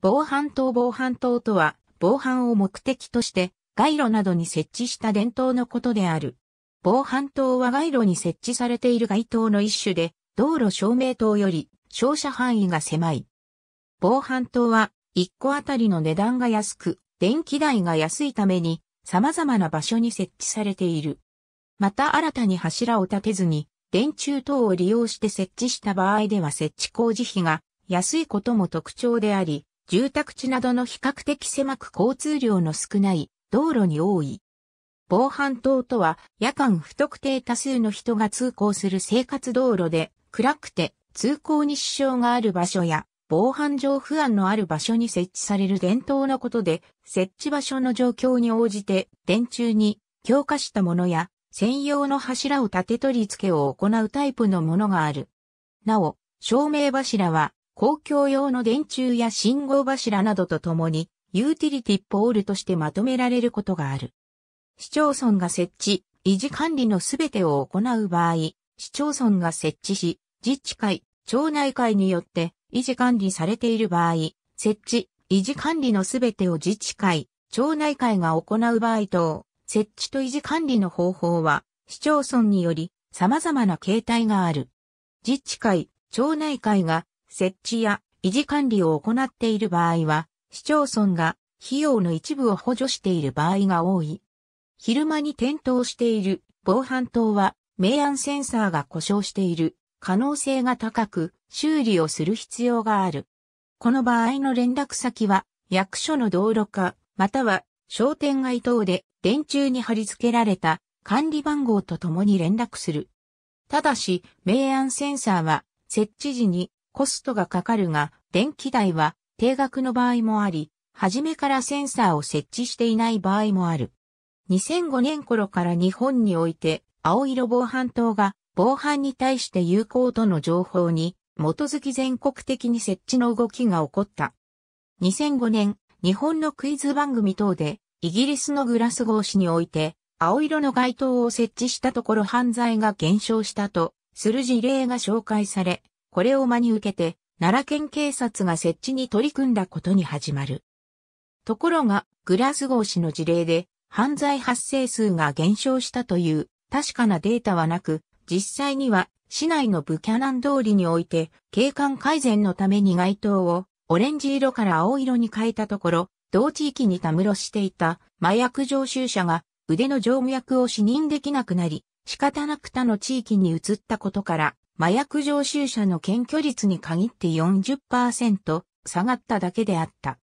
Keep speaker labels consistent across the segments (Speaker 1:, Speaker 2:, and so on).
Speaker 1: 防犯灯防犯灯とは、防犯を目的として、街路などに設置した電灯のことである。防犯灯は街路に設置されている街灯の一種で、道路照明灯より照射範囲が狭い。防犯灯は、1個あたりの値段が安く、電気代が安いために、様々な場所に設置されている。また新たに柱を立てずに、電柱等を利用して設置した場合では設置工事費が安いことも特徴であり、住宅地などの比較的狭く交通量の少ない道路に多い。防犯灯とは夜間不特定多数の人が通行する生活道路で暗くて通行に支障がある場所や防犯上不安のある場所に設置される電統のことで設置場所の状況に応じて電柱に強化したものや専用の柱を立て取り付けを行うタイプのものがある。なお、照明柱は公共用の電柱や信号柱などとともに、ユーティリティポールとしてまとめられることがある。市町村が設置、維持管理のすべてを行う場合、市町村が設置し、自治会、町内会によって維持管理されている場合、設置、維持管理のすべてを自治会、町内会が行う場合等、設置と維持管理の方法は、市町村により様々な形態がある。自治会、町内会が設置や維持管理を行っている場合は、市町村が費用の一部を補助している場合が多い。昼間に点灯している防犯灯は明暗センサーが故障している可能性が高く修理をする必要がある。この場合の連絡先は役所の道路課または商店街等で電柱に貼り付けられた管理番号とともに連絡する。ただし、明暗センサーは設置時にコストがかかるが、電気代は定額の場合もあり、初めからセンサーを設置していない場合もある。2005年頃から日本において、青色防犯灯が防犯に対して有効との情報に基づき全国的に設置の動きが起こった。2005年、日本のクイズ番組等で、イギリスのグラスゴー市において、青色の街灯を設置したところ犯罪が減少したと、する事例が紹介され、これを真に受けて、奈良県警察が設置に取り組んだことに始まる。ところが、グラスゴー氏の事例で、犯罪発生数が減少したという確かなデータはなく、実際には市内のブキャナン通りにおいて景観改善のために街灯をオレンジ色から青色に変えたところ、同地域にたむろしていた麻薬常習者が腕の静脈を視認できなくなり、仕方なく他の地域に移ったことから、麻薬常習者の検挙率に限って40%下がっただけであった。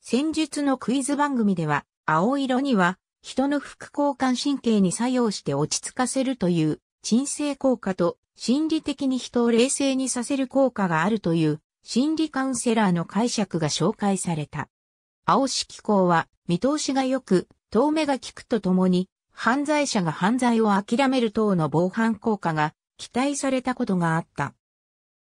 Speaker 1: 先日のクイズ番組では、青色には、人の副交感神経に作用して落ち着かせるという、鎮静効果と、心理的に人を冷静にさせる効果があるという、心理カウンセラーの解釈が紹介された。青色光は、見通しが良く、遠目が効くとともに、犯罪者が犯罪を諦める等の防犯効果が期待されたことがあった。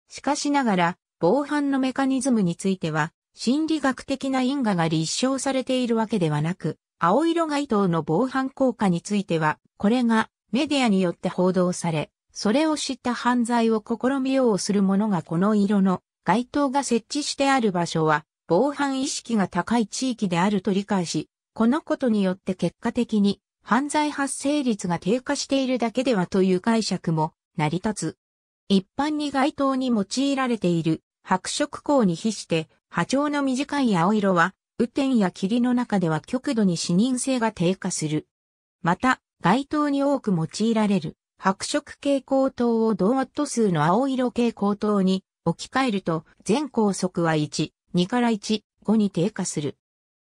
Speaker 1: しかしながら、防犯のメカニズムについては、心理学的な因果が立証されているわけではなく、青色街灯の防犯効果については、これがメディアによって報道され、それを知った犯罪を試みようをする者がこの色の街灯が設置してある場所は、防犯意識が高い地域であると理解し、このことによって結果的に犯罪発生率が低下しているだけではという解釈も成り立つ。一般に街灯に用いられている白色光に比して波長の短い青色は雨天や霧の中では極度に視認性が低下する。また、街灯に多く用いられる白色蛍光灯を同ワット数の青色蛍光灯に置き換えると全光速は1、2から1、5に低下する。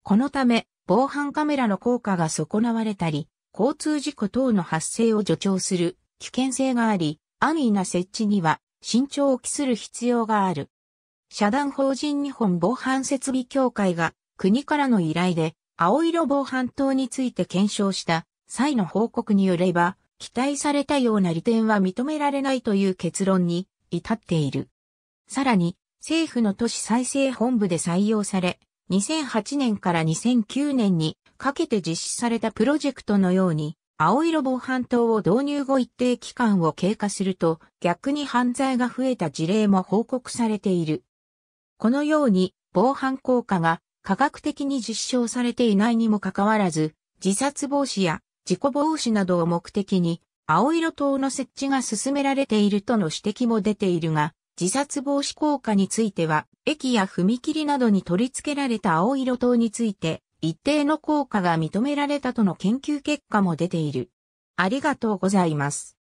Speaker 1: このため、防犯カメラの効果が損なわれたり、交通事故等の発生を助長する危険性があり、安易な設置には慎重を期する必要がある。社団法人日本防犯設備協会が国からの依頼で青色防犯灯について検証した際の報告によれば、期待されたような利点は認められないという結論に至っている。さらに、政府の都市再生本部で採用され、2008年から2009年にかけて実施されたプロジェクトのように、青色防犯灯を導入後一定期間を経過すると逆に犯罪が増えた事例も報告されている。このように防犯効果が科学的に実証されていないにもかかわらず自殺防止や事故防止などを目的に青色灯の設置が進められているとの指摘も出ているが自殺防止効果については駅や踏切などに取り付けられた青色灯について一定の効果が認められたとの研究結果も出ている。ありがとうございます。